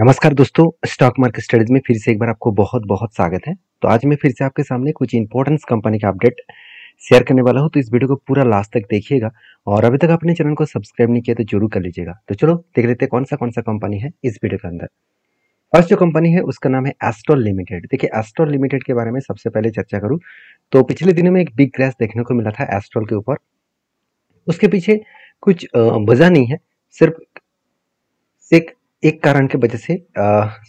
नमस्कार दोस्तों stock market studies में फिर से एक बार आपको बहुत बहुत स्वागत है तो आज मैं फिर से आपके सामने कुछ इंपॉर्टेंस कंपनी का अपडेट शेयर करने वाला हूं तो इस वीडियो को पूरा लास्ट तक देखिएगा और अभी तक अपने चैनल को सब्सक्राइब नहीं किया तो जरूर कर लीजिएगा तो चलो देख लेते कौन सा कौन सा कंपनी है इस वीडियो के अंदर फर्स्ट जो कंपनी है उसका नाम है एस्ट्रॉल लिमिटेड देखिए एस्ट्रॉल लिमिटेड के बारे में सबसे पहले चर्चा करूँ तो पिछले दिनों में एक बिग क्रैश देखने को मिला था एस्ट्रॉल के ऊपर उसके पीछे कुछ वजह नहीं है सिर्फ एक एक कारण के वजह से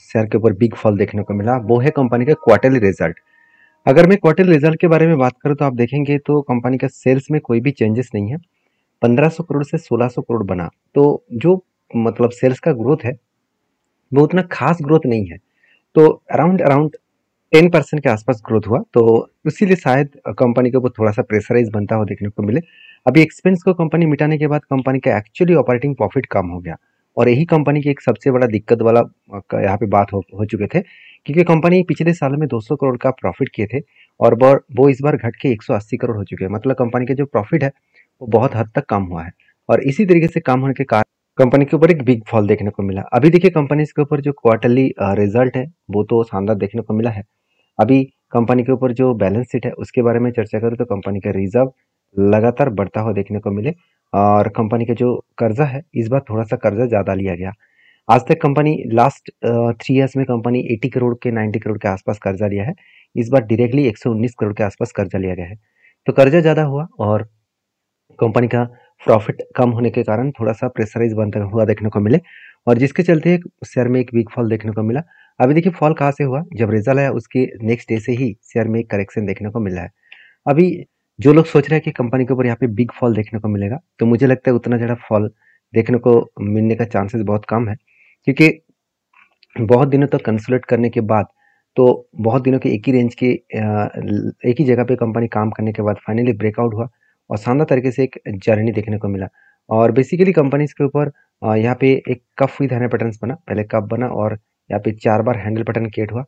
शेयर के ऊपर बिग फॉल देखने को मिला वो है कंपनी का क्वार्टरली रिजल्ट अगर मैं क्वार्टरली रिजल्ट के बारे में बात करूँ तो आप देखेंगे तो कंपनी का सेल्स में कोई भी चेंजेस नहीं है 1500 करोड़ से 1600 करोड़ बना तो जो मतलब सेल्स का ग्रोथ है वो उतना खास ग्रोथ नहीं है तो अराउंड अराउंड टेन परसेंट के आसपास ग्रोथ हुआ तो इसीलिए शायद कंपनी के ऊपर थोड़ा सा प्रेशराइज बनता हुआ देखने को मिले अभी एक्सपेंस को कंपनी मिटाने के बाद कंपनी का एक्चुअली ऑपरेटिंग प्रॉफिट कम हो गया और यही कंपनी की एक सबसे बड़ा दिक्कत वाला यहाँ पे बात हो, हो चुके थे क्योंकि कंपनी पिछले साल में 200 करोड़ का प्रॉफिट किए थे और वो इस बार घट के 180 करोड़ हो चुके हैं मतलब कंपनी के जो प्रॉफिट है वो बहुत हद तक कम हुआ है और इसी तरीके से कम होने के कारण कंपनी के ऊपर एक बिग फॉल देखने को मिला अभी देखिए कंपनीज के ऊपर जो क्वार्टरली रिजल्ट है वो तो शानदार देखने को मिला है अभी कंपनी के ऊपर जो बैलेंस शीट है उसके बारे में चर्चा करूँ तो कंपनी का रिजर्व लगातार बढ़ता हुआ देखने को मिले और कंपनी का जो कर्जा है इस बार थोड़ा सा कर्जा ज़्यादा लिया गया आज तक कंपनी लास्ट थ्री ईयर्स में कंपनी 80 करोड़ के 90 करोड़ के आसपास कर्जा लिया है इस बार डायरेक्टली 119 करोड़ के आसपास कर्जा लिया गया है तो कर्जा ज़्यादा हुआ और कंपनी का प्रॉफिट कम होने के कारण थोड़ा सा प्रेशराइज बनता हुआ देखने को मिले और जिसके चलते शेयर में एक वीक फॉल देखने को मिला अभी देखिए फॉल कहाँ से हुआ जब रिजल्ट आया उसके नेक्स्ट डे से ही शेयर में एक करेक्शन देखने को मिला है अभी जो लोग सोच रहे हैं कि कंपनी के ऊपर यहाँ पे बिग फॉल देखने को मिलेगा तो मुझे लगता है उतना ज़्यादा फॉल देखने को मिलने का चांसेस बहुत कम है क्योंकि बहुत दिनों तक तो कंसल्ट करने के बाद तो बहुत दिनों के एक ही रेंज के एक ही जगह पे कंपनी काम करने के बाद फाइनली ब्रेकआउट हुआ और शानदार तरीके से एक जर्नी देखने को मिला और बेसिकली कंपनीज के ऊपर यहाँ पे एक कफ हुई हैंडल पैटर्न बना पहले कफ बना और यहाँ पे चार बार हैंडल पैटर्न क्रिएट हुआ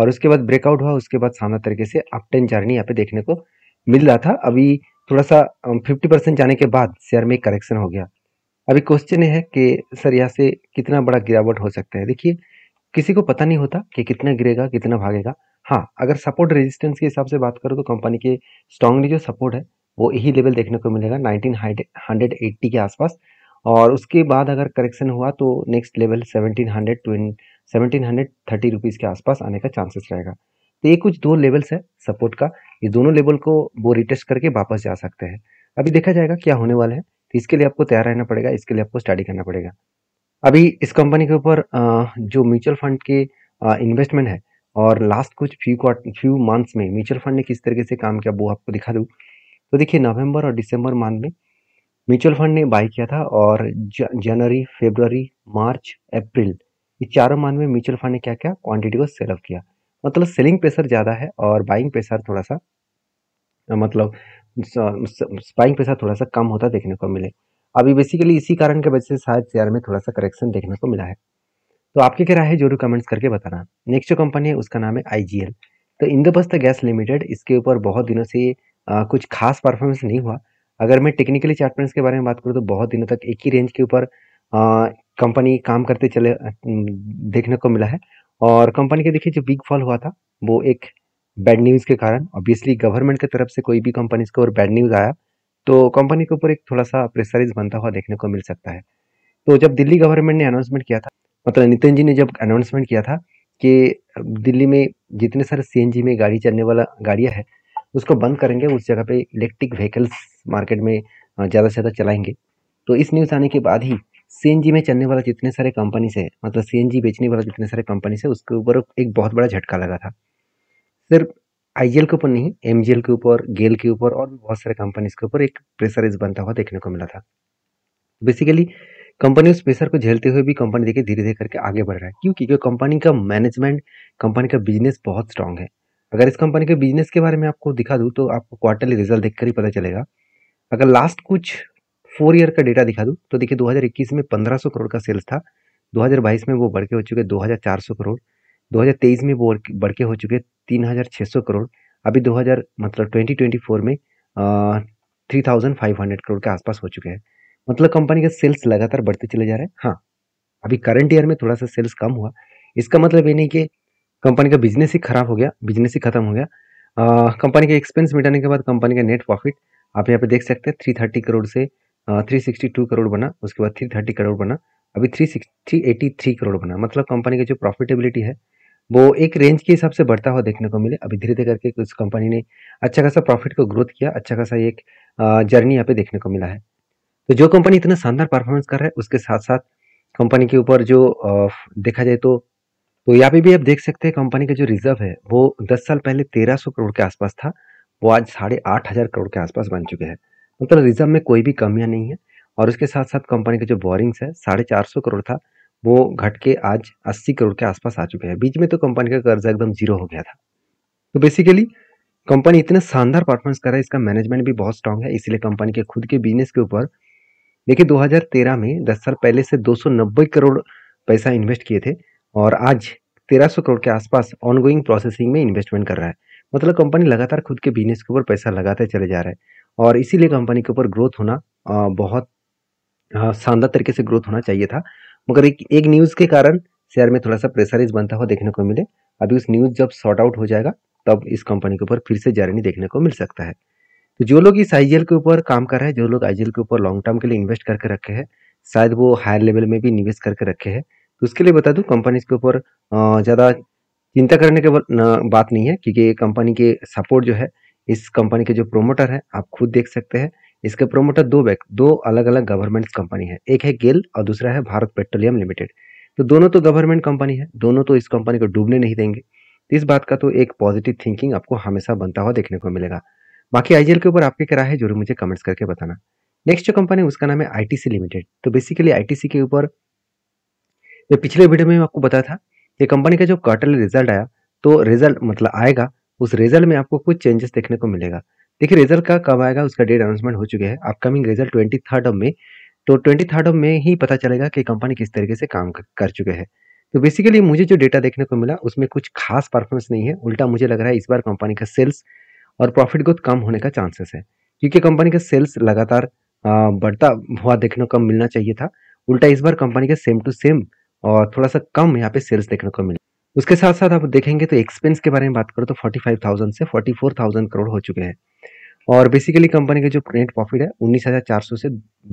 और उसके बाद ब्रेकआउट हुआ उसके बाद शानदार तरीके से अपटेन जर्नी यहाँ पे देखने को मिल रहा था अभी थोड़ा सा फिफ्टी परसेंट जाने के बाद शेयर में करेक्शन हो गया अभी क्वेश्चन है कि सर यहाँ से कितना बड़ा गिरावट हो सकता है देखिए किसी को पता नहीं होता कि कितना गिरेगा कितना भागेगा हाँ अगर सपोर्ट रेजिस्टेंस के हिसाब से बात करो तो कंपनी के स्ट्रांगली जो सपोर्ट है वो यही लेवल देखने को मिलेगा नाइनटीन हंड्रेड एट्टी के आसपास और उसके बाद अगर करेक्शन हुआ तो next level seventeen hundred seventeen hundred thirty rupees के आसपास आने का चांसेस रहेगा तो ये कुछ दो लेवल्स है सपोर्ट का ये दोनों लेवल को वो रिटेस्ट करके वापस जा सकते हैं अभी देखा जाएगा क्या होने वाला है तो इसके लिए आपको तैयार रहना पड़ेगा इसके लिए आपको स्टडी करना पड़ेगा अभी इस कंपनी के ऊपर जो म्यूचुअल फंड के इन्वेस्टमेंट है और लास्ट कुछ फ्यू फ्यू मंथ्स में म्यूचुअल फंड ने किस तरीके से काम किया वो आपको दिखा दूँ तो देखिए नवंबर और दिसंबर मंथ में म्यूचुअल फंड ने बाई किया था और जनवरी फेबररी मार्च अप्रैल ये चारों मंथ में म्यूचुअल फंड ने क्या क्या क्वान्टिटी को सेलअप किया मतलब सेलिंग प्रेशर ज़्यादा है और बाइंग प्रेशर थोड़ा सा मतलब बाइंग प्रेशर थोड़ा सा कम होता देखने को मिले अभी बेसिकली इसी कारण के वजह से शायद शेयर में थोड़ा सा करेक्शन देखने को मिला है तो आपके क्या राय है जरूर कमेंट्स करके बताना नेक्स्ट जो कंपनी है उसका नाम है आई तो इंदोपस्त गैस लिमिटेड इसके ऊपर बहुत दिनों से आ, कुछ खास परफॉर्मेंस नहीं हुआ अगर मैं टेक्निकली चार्टेंस के बारे में बात करूँ तो बहुत दिनों तक एक ही रेंज के ऊपर कंपनी काम करते चले देखने को मिला है और कंपनी का देखिए जो बिग फॉल हुआ था वो एक बैड न्यूज़ के कारण ऑब्वियसली गवर्नमेंट की तरफ से कोई भी कंपनी के ऊपर बैड न्यूज़ आया तो कंपनी के ऊपर एक थोड़ा सा प्रेशराइज बनता हुआ देखने को मिल सकता है तो जब दिल्ली गवर्नमेंट ने अनाउंसमेंट किया था मतलब नितिन जी ने जब अनाउंसमेंट किया था कि दिल्ली में जितने सारे सी में गाड़ी चलने वाला गाड़ियाँ है उसको बंद करेंगे उस जगह पे इलेक्ट्रिक व्हीकल्स मार्केट में ज़्यादा से ज़्यादा चलाएंगे तो इस न्यूज़ आने के बाद ही सी में चलने वाला जितने सारे कंपनीज है मतलब सी बेचने वाला जितने सारे कंपनीज है उसके ऊपर एक बहुत बड़ा झटका लगा था सिर्फ आई के ऊपर नहीं एम के ऊपर गेल के ऊपर और भी बहुत सारे कंपनीज के ऊपर एक प्रेशराइज बनता हुआ देखने को मिला था बेसिकली कंपनी उस प्रेशर को झेलते हुए भी कंपनी देखिए धीरे धीरे करके आगे बढ़ रहा है क्यों क्योंकि कंपनी का मैनेजमेंट कंपनी का बिजनेस बहुत स्ट्रांग है अगर इस कंपनी के बिजनेस के बारे में आपको दिखा दूँ तो आपको क्वार्टरली रिजल्ट देख कर ही पता चलेगा अगर लास्ट कुछ फोर ईयर का डेटा दिखा दूँ तो देखिए 2021 में 1500 करोड़ का सेल्स था 2022 में वो बढ़ के हो चुके 2400 करोड़ 2023 में वो बढ़ के हो चुके 3600 करोड़ अभी 2000 मतलब 2024 में three thousand five hundred crore के आसपास हो चुके हैं मतलब कंपनी का सेल्स लगातार बढ़ते चले जा रहे हैं हाँ अभी करंट ईयर में थोड़ा सा सेल्स कम हुआ इसका मतलब ये नहीं कि कंपनी का बिजनेस ही खराब हो गया बिजनेस ही खत्म हो गया कंपनी के एक्सपेंस मिटाने के बाद कंपनी का नेट प्रॉफिट आप यहाँ पे देख सकते हैं थ्री थर्टी करोड़ से थ्री सिक्सटी टू करोड़ बना उसके बाद थ्री थर्टी करोड़ बना अभी three six three eighty three crore बना मतलब कंपनी का जो प्रॉफिटेबिलिटी है वो एक रेंज के हिसाब से बढ़ता हुआ देखने को मिले अभी धीरे धीरे करके उस कंपनी ने अच्छा खासा प्रॉफिट को ग्रोथ किया अच्छा खासा एक जर्नी यहाँ पे देखने को मिला है तो जो कंपनी इतना शानदार परफॉर्मेंस कर रहा है उसके साथ साथ कंपनी के ऊपर जो देखा जाए तो तो यहाँ पे भी आप देख सकते हैं कंपनी का जो रिजर्व है वो दस साल पहले तेरह सौ करोड़ के आसपास था वो आज साढ़े आठ हजार करोड़ के आसपास बन चुके हैं मतलब रिजर्व में कोई भी कमियां नहीं है और उसके साथ साथ कंपनी का जो बोरिंग्स है साढ़े चार सौ करोड़ था वो घट के आज अस्सी करोड़ के आसपास आ चुके हैं बीच में तो कंपनी का कर्जा एकदम जीरो हो गया था तो बेसिकली कंपनी इतने शानदार परफॉर्मेंस कर रहा है इसका मैनेजमेंट भी बहुत स्ट्रांग है इसलिए कंपनी के खुद के बिजनेस के ऊपर देखिए दो में दस साल पहले से दो करोड़ पैसा इन्वेस्ट किए थे और आज तेरह करोड़ के आसपास ऑनगोइंग प्रोसेसिंग में इन्वेस्टमेंट कर रहा है मतलब कंपनी लगातार खुद के बिजनेस के ऊपर पैसा लगाते चले जा रहा है और इसीलिए कंपनी के ऊपर ग्रोथ होना बहुत शानदार तरीके से ग्रोथ होना चाहिए था मगर एक एक न्यूज़ के कारण शेयर में थोड़ा सा प्रेशराइज बनता हुआ देखने को मिले अभी उस न्यूज़ जब शॉर्ट आउट हो जाएगा तब इस कंपनी के ऊपर फिर से जर्नी देखने को मिल सकता है तो जो लोग इस आई के ऊपर काम कर रहे हैं जो लोग आई के ऊपर लॉन्ग टर्म के लिए इन्वेस्ट करके रखे हैं शायद वो हायर लेवल में भी निवेश करके रखे हैं तो उसके लिए बता दूँ कंपनी के ऊपर ज़्यादा चिंता करने के बात नहीं है क्योंकि कंपनी के सपोर्ट जो है इस कंपनी के जो प्रोमोटर है आप खुद देख सकते हैं इसके प्रोमोटर दो बैक दो अलग अलग गवर्नमेंट कंपनी है एक है गेल और दूसरा है भारत पेट्रोलियम लिमिटेड तो दोनों तो गवर्नमेंट कंपनी है दोनों तो इस कंपनी को डूबने नहीं देंगे इस बात का तो एक पॉजिटिव थिंकिंग आपको हमेशा बनता हुआ देखने को मिलेगा बाकी आईजीएल के ऊपर आपकी क्या है जरूर मुझे कमेंट्स करके बताना नेक्स्ट जो कंपनी है उसका नाम है आईटीसी लिमिटेड तो बेसिकली आईटीसी के ऊपर पिछले वीडियो में आपको बताया था ये कंपनी का जो क्वार्टरली रिजल्ट आया तो रिजल्ट मतलब आएगा उस रिजल्ट में आपको कुछ चेंजेस देखने को मिलेगा देखिए रिजल्ट का कब आएगा उसका डेट अनाउंसमेंट हो चुके हैं upcoming result twenty third of में तो ट्वेंटी थर्ड ऑफ में ही पता चलेगा कि कंपनी किस तरीके से काम कर चुके हैं तो बेसिकली मुझे जो डेटा देखने को मिला उसमें कुछ खास परफॉर्मेंस नहीं है उल्टा मुझे लग रहा है इस बार कंपनी का सेल्स और प्रॉफिट ग्रोथ कम होने का चांसेस है क्योंकि कंपनी का सेल्स लगातार बढ़ता हुआ देखने को मिलना चाहिए था उल्टा इस बार कंपनी का सेम टू सेम और थोड़ा सा कम यहाँ पे सेल्स देखने को मिला उसके साथ साथ आप देखेंगे तो एक्सपेंस के बारे में बात करो तो 45,000 से 44,000 करोड़ हो चुके हैं और बेसिकली कंपनी के जो नेट प्रॉफिट है 19,400 से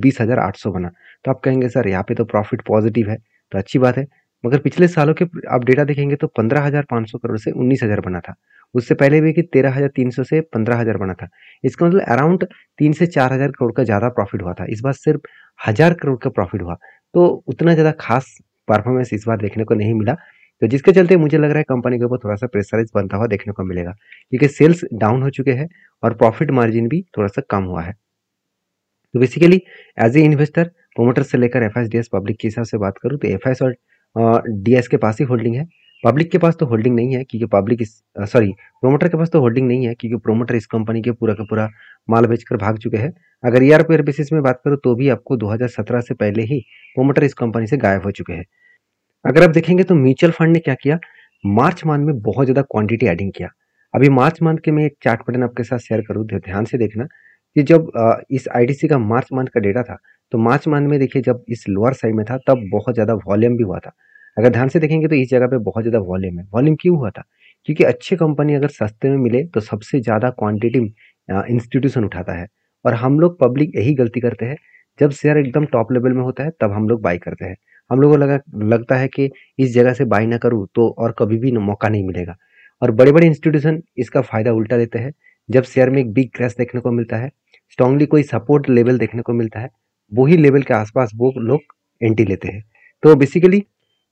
20,800 बना तो आप कहेंगे सर यहाँ पे तो प्रॉफिट पॉजिटिव है तो अच्छी बात है मगर पिछले सालों के आप डेटा देखेंगे तो 15,500 करोड़ से 19,000 बना था उससे पहले भी कि 13,300 से 15,000 बना था इसका मतलब अराउंड तीन से चार हज़ार करोड़ का ज़्यादा प्रॉफिट हुआ था इस बार सिर्फ हज़ार करोड़ का प्रॉफिट हुआ तो उतना ज़्यादा खास परफॉर्मेंस इस बार देखने को नहीं मिला तो जिसके चलते मुझे लग रहा है कंपनी के ऊपर थोड़ा सा प्रेशर बनता हुआ देखने को मिलेगा क्योंकि सेल्स डाउन हो चुके हैं और प्रॉफिट मार्जिन भी थोड़ा सा कम हुआ है तो basically as a investor promoter से लेकर एफ पब्लिक के हिसाब से बात करूँ तो एफ और डी के पास ही होल्डिंग है पब्लिक के पास तो होल्डिंग नहीं है क्योंकि पब्लिक इस सॉरी प्रोमोटर के पास तो होल्डिंग नहीं है क्योंकि प्रोमोटर इस कंपनी के पूरा का पूरा माल बेचकर भाग चुके हैं अगर ईयर e बेसिस में बात करूँ तो भी आपको 2017 से पहले ही प्रोमोटर इस कंपनी से गायब हो चुके हैं अगर आप देखेंगे तो म्यूचुअल फंड ने क्या किया मार्च मंथ में बहुत ज़्यादा क्वांटिटी एडिंग किया अभी मार्च मंथ के मैं एक चार्ट पैटर्न आपके साथ शेयर करूँ ध्यान से देखना कि जब इस आईडीसी का मार्च मंथ का डेटा था तो मार्च मंथ में देखिए जब इस लोअर साइड में था तब बहुत ज़्यादा वॉल्यूम भी हुआ था अगर ध्यान से देखेंगे तो इस जगह पे बहुत ज़्यादा वॉल्यूम है वॉल्यूम क्यों हुआ था क्योंकि अच्छी कंपनी अगर सस्ते में मिले तो सबसे ज़्यादा क्वांटिटी इंस्टीट्यूशन उठाता है और हम लोग पब्लिक यही गलती करते हैं जब शेयर एकदम टॉप लेवल में होता है तब हम लोग बाई करते हैं हम लोगों को लगा लगता है कि इस जगह से बाई ना करूँ तो और कभी भी मौका नहीं मिलेगा और बड़े बड़े इंस्टीट्यूशन इसका फ़ायदा उल्टा लेते हैं जब शेयर में एक बिग क्रैश देखने को मिलता है स्ट्रांगली कोई सपोर्ट लेवल देखने को मिलता है वही लेवल के आसपास वो लोग एंट्री लेते हैं तो बेसिकली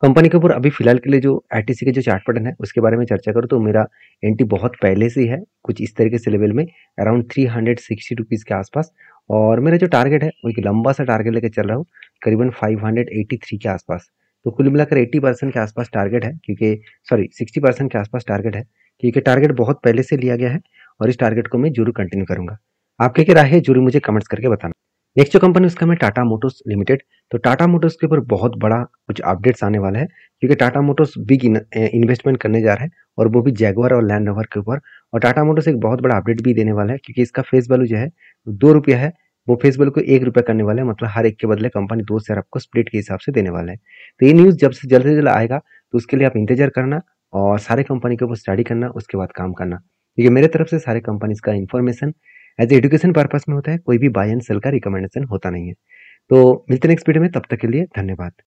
कंपनी के ऊपर अभी फिलहाल के लिए जो आई के जो चार्ट पैटर्न है उसके बारे में चर्चा करूँ तो मेरा एंट्री बहुत पहले से ही है कुछ इस तरीके से लेवल में around three hundred sixty rupees के आसपास और मेरा जो टारगेट है वो एक लंबा सा टारगेट लेकर चल रहा हूँ करीबन 583 के आसपास तो कुल मिलाकर 80 परसेंट के आसपास टारगेट है क्योंकि सॉरी 60 परसेंट के आसपास टारगेट है क्योंकि टारगेट बहुत पहले से लिया गया है और इस टारगेट को मैं जरूर कंटिन्यू करूंगा आपके क्या राय है जरूर मुझे कमेंट्स करके बताना नेक्स्ट जो कंपनी उसका मैं टाटा मोटर्स लिमिटेड तो टाटा मोटर्स के ऊपर बहुत बड़ा कुछ अपडेट्स आने वाला है क्योंकि टाटा मोटर्स बिग इन्वेस्टमेंट करने जा रहा है और वो भी जैगवर और लैंड रोवर के ऊपर और टाटा मोटर्स एक बहुत बड़ा अपडेट भी देने वाला है क्योंकि इसका फेस वैल्यू जो है दो रुपया है वो फेस वैल्यू को एक रुपये करने वाला है मतलब हर एक के बदले कंपनी दो शेयर आपको स्प्लिट के हिसाब से देने वाला है तो ये न्यूज़ जब से जल्द से जल्द आएगा तो उसके लिए आप इंतजार करना और सारे कंपनी के ऊपर स्टडी करना उसके बाद काम करना क्योंकि मेरे तरफ से सारे कंपनीज का इन्फॉर्मेशन एज एजुकेशन पर्पज में होता है कोई भी बाय एंड सेल का रिकमेंडेशन होता नहीं है तो मिलते नेक्स्ट वीडियो में तब तक के लिए धन्यवाद